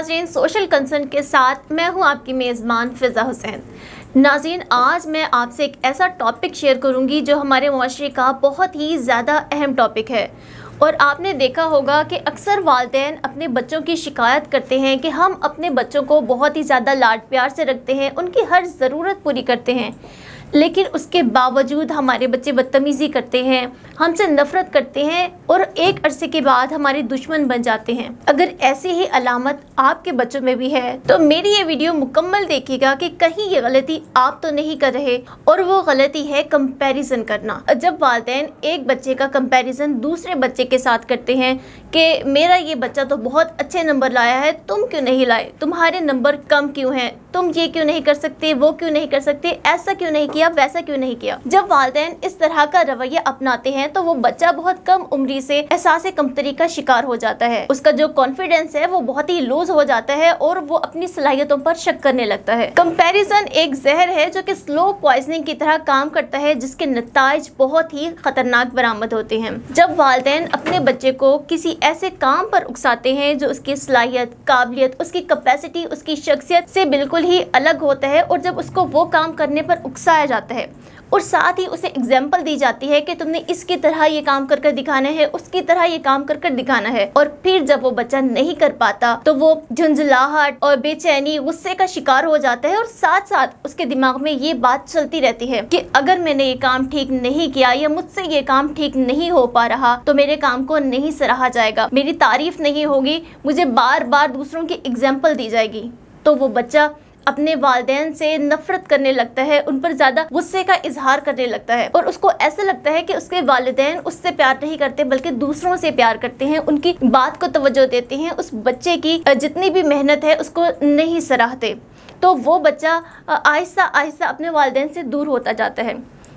नाजरीन social concern के साथ मैं हूं आपकी मेज़बान फ़िज़ा हुसैन नाजीन आज मैं आपसे एक ऐसा टॉपिक शेयर करूंगी जो हमारे माशरे का बहुत ही ज़्यादा अहम टॉपिक है और आपने देखा होगा कि अक्सर वालदे अपने बच्चों की शिकायत करते हैं कि हम अपने बच्चों को बहुत ही ज़्यादा लाड प्यार से रखते हैं उनकी हर ज़रूरत पूरी करते हैं लेकिन उसके बावजूद हमारे बच्चे बदतमीज़ी करते हैं हमसे नफरत करते हैं और एक अरसे के बाद हमारे दुश्मन बन जाते हैं अगर ऐसी ही अलामत आपके बच्चों में भी है तो मेरी ये वीडियो मुकम्मल देखिएगा कि कहीं ये गलती आप तो नहीं कर रहे और वो गलती है कंपैरिजन करना जब वाले एक बच्चे का कंपैरिजन दूसरे बच्चे के साथ करते हैं कि मेरा ये बच्चा तो बहुत अच्छे नंबर लाया है तुम क्यों नहीं लाए तुम्हारे नंबर कम क्यों हैं तुम ये क्यों नहीं कर सकते वो क्यों नहीं कर सकते ऐसा क्यों नहीं किया किया वैसा क्यों नहीं किया जब वाले इस तरह का रवैया अपनाते हैं तो वो बच्चा बहुत कम उम्र से एहसास कमतरी का शिकार हो जाता है उसका जो कॉन्फिडेंस है वो बहुत ही लूज हो जाता है और वो अपनी सलाहियतों पर शक करने लगता है कंपेरिजन एक जहर है जो की स्लो प्वाइजनिंग की तरह काम करता है जिसके नतज बहुत ही खतरनाक बरामद होते हैं जब वाले अपने बच्चे को किसी ऐसे काम पर उकसाते हैं जो उसकी सलाहियत काबिलियत उसकी कैपेसिटी उसकी शख्सियत से बिल्कुल ही अलग होता है और जब उसको वो काम करने पर उकसाया जाता है और साथ ही उसे एग्जाम्पल दी जाती है कि तुमने इसकी तरह ये काम कर कर दिखाना है उसकी तरह ये काम कर कर दिखाना है और फिर जब वो बच्चा नहीं कर पाता तो वो झुंझुलाहट और बेचैनी गुस्से का शिकार हो जाता है और साथ साथ उसके दिमाग में ये बात चलती रहती है कि अगर मैंने ये काम ठीक नहीं किया या मुझसे ये काम ठीक नहीं हो पा रहा तो मेरे काम को नहीं सराहा जाएगा मेरी तारीफ नहीं होगी मुझे बार बार दूसरों की एग्जाम्पल दी जाएगी तो वो बच्चा अपने वालदेन से नफरत करने लगता है उन पर ज्यादा गुस्से का इजहार करने लगता है और उसको ऐसा लगता है कि उसके वालदेन उससे प्यार नहीं करते बल्कि दूसरों से प्यार करते हैं उनकी बात को तवज्जो देते हैं उस बच्चे की जितनी भी मेहनत है उसको नहीं सराहते तो वो बच्चा आहिस्ता आहिस्ता अपने वालदेन से दूर होता जाता है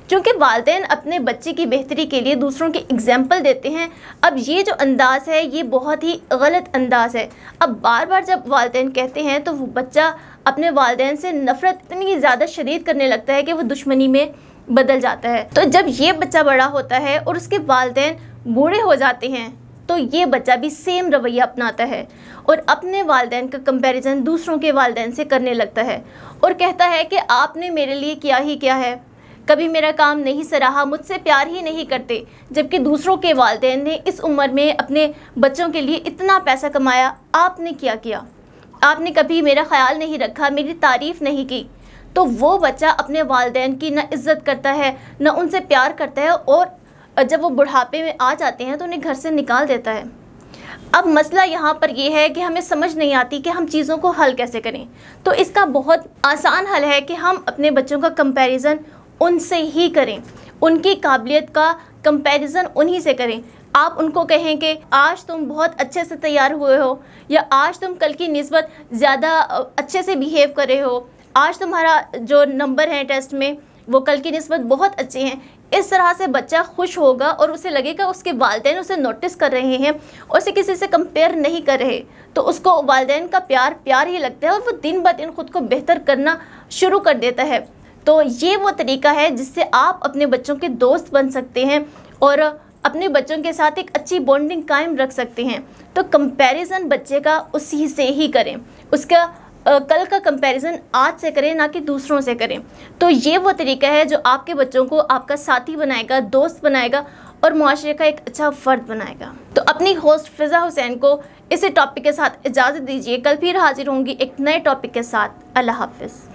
क्योंकि वालदेन अपने बच्चे की बेहतरी के लिए दूसरों के एग्जाम्पल देते हैं अब ये जो अंदाज़ है ये बहुत ही गलत अंदाज़ है अब बार बार जब वालदे कहते हैं तो वो बच्चा अपने वालदेन से नफरत इतनी ज़्यादा शदीद करने लगता है कि वह दुश्मनी में बदल जाता है तो जब ये बच्चा बड़ा होता है और उसके वालदे बूढ़े हो जाते हैं तो ये बच्चा भी सेम रवैया अपनाता है और अपने वालदे का कंपैरिजन दूसरों के वालदेन से करने लगता है और कहता है कि आपने मेरे लिए किया ही क्या है कभी मेरा काम नहीं सराहा मुझसे प्यार ही नहीं करते जबकि दूसरों के वालदे ने इस उम्र में अपने बच्चों के लिए इतना पैसा कमाया आपने क्या किया आपने कभी मेरा ख्याल नहीं रखा मेरी तारीफ़ नहीं की तो वो बच्चा अपने वालदे की ना इज़्ज़त करता है ना उनसे प्यार करता है और जब वो बुढ़ापे में आ जाते हैं तो उन्हें घर से निकाल देता है अब मसला यहाँ पर यह है कि हमें समझ नहीं आती कि हम चीज़ों को हल कैसे करें तो इसका बहुत आसान हल है कि हम अपने बच्चों का कंपैरिज़न उनसे ही करें उनकी काबिलियत का कंपैरिज़न उन्हीं से करें आप उनको कहें कि आज तुम बहुत अच्छे से तैयार हुए हो या आज तुम कल की नस्बत ज़्यादा अच्छे से बिहेव कर रहे हो आज तुम्हारा जो नंबर है टेस्ट में वो कल की नस्बत बहुत अच्छे हैं इस तरह से बच्चा खुश होगा और उसे लगेगा उसके वालदेन उसे नोटिस कर रहे हैं और उसे किसी से कंपेयर नहीं कर रहे तो उसको वालदेन का प्यार प्यार ही लगता है और वो दिन ब दिन ख़ुद को बेहतर करना शुरू कर देता है तो ये वो तरीका है जिससे आप अपने बच्चों के दोस्त बन सकते हैं और अपने बच्चों के साथ एक अच्छी बॉन्डिंग कायम रख सकते हैं तो कंपैरिजन बच्चे का उसी से ही करें उसका आ, कल का कंपैरिजन आज से करें ना कि दूसरों से करें तो ये वो तरीका है जो आपके बच्चों को आपका साथी बनाएगा दोस्त बनाएगा और माशरे का एक अच्छा फ़र्द बनाएगा तो अपनी होस्ट फ़िज़ा हुसैन को इसी टॉपिक के साथ इजाज़त दीजिए कल फिर हाजिर होंगी एक नए टॉपिक के साथ अल्लाह हाफिज़